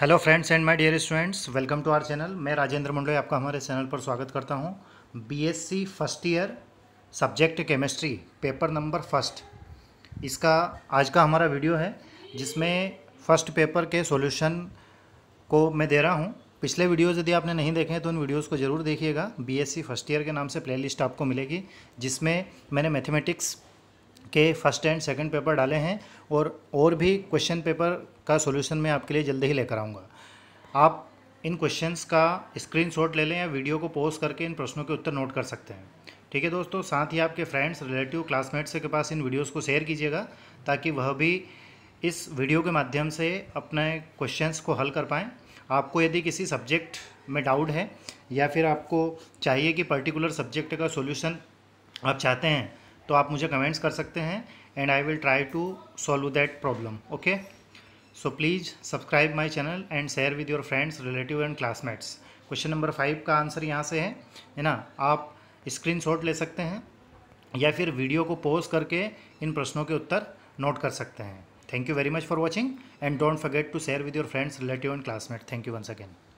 hello friends and my dear students welcome to our channel मैं राजेंद्र मंडोई आपका हमारे channel पर स्वागत करता हूं BSc first year subject chemistry paper number first इसका आज का हमारा वीडियो है जिसमें फर्स्ट पेपर के सॉल्यूशन को मैं दे रहा हूं पिछले वीडियोज़ यदि आपने नहीं देखे हैं तो उन वीडियोज़ को ज़रूर देखिएगा बी फर्स्ट ईयर के नाम से प्ले आपको मिलेगी जिसमें मैंने मैथमेटिक्स के फर्स्ट एंड सेकंड पेपर डाले हैं और और भी क्वेश्चन पेपर का सोल्यूशन मैं आपके लिए जल्दी ही लेकर आऊँगा आप इन क्वेश्चंस का स्क्रीनशॉट ले लें या वीडियो को पोस्ट करके इन प्रश्नों के उत्तर नोट कर सकते हैं ठीक है दोस्तों साथ ही आपके फ्रेंड्स रिलेटिव क्लासमेट्स के पास इन वीडियोज़ को शेयर कीजिएगा ताकि वह भी इस वीडियो के माध्यम से अपने क्वेश्चन को हल कर पाएँ आपको यदि किसी सब्जेक्ट में डाउट है या फिर आपको चाहिए कि पर्टिकुलर सब्जेक्ट का सोल्यूशन आप चाहते हैं तो आप मुझे कमेंट्स कर सकते हैं and I will try to solve that problem okay so please subscribe my channel and share with your friends relative and classmates question number five का आंसर यहाँ से है है ना आप स्क्रीन ले सकते हैं या फिर वीडियो को पोज करके इन प्रश्नों के उत्तर नोट कर सकते हैं thank you very much for watching and don't forget to share with your friends relative and classmate thank you once again